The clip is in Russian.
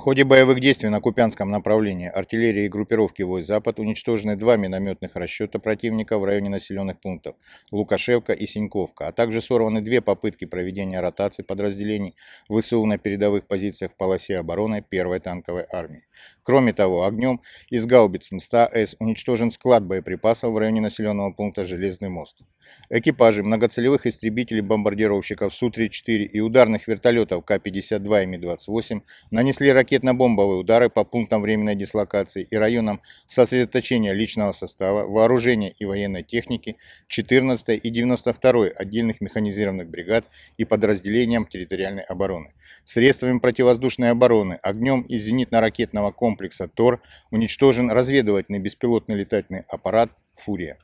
В ходе боевых действий на Купянском направлении артиллерии и группировки войск Запад» уничтожены два минометных расчета противника в районе населенных пунктов Лукашевка и Синьковка, а также сорваны две попытки проведения ротации подразделений ВСУ на передовых позициях в полосе обороны 1-й танковой армии. Кроме того, огнем из гаубиц МСТА-С уничтожен склад боеприпасов в районе населенного пункта «Железный мост». Экипажи многоцелевых истребителей-бомбардировщиков Су-34 и ударных вертолетов К-52 и Ми-28 нанесли ракеты ракетно-бомбовые удары по пунктам временной дислокации и районам сосредоточения личного состава, вооружения и военной техники 14 и 92 отдельных механизированных бригад и подразделениям территориальной обороны. Средствами противовоздушной обороны, огнем из зенитно-ракетного комплекса ТОР уничтожен разведывательный беспилотный летательный аппарат «Фурия».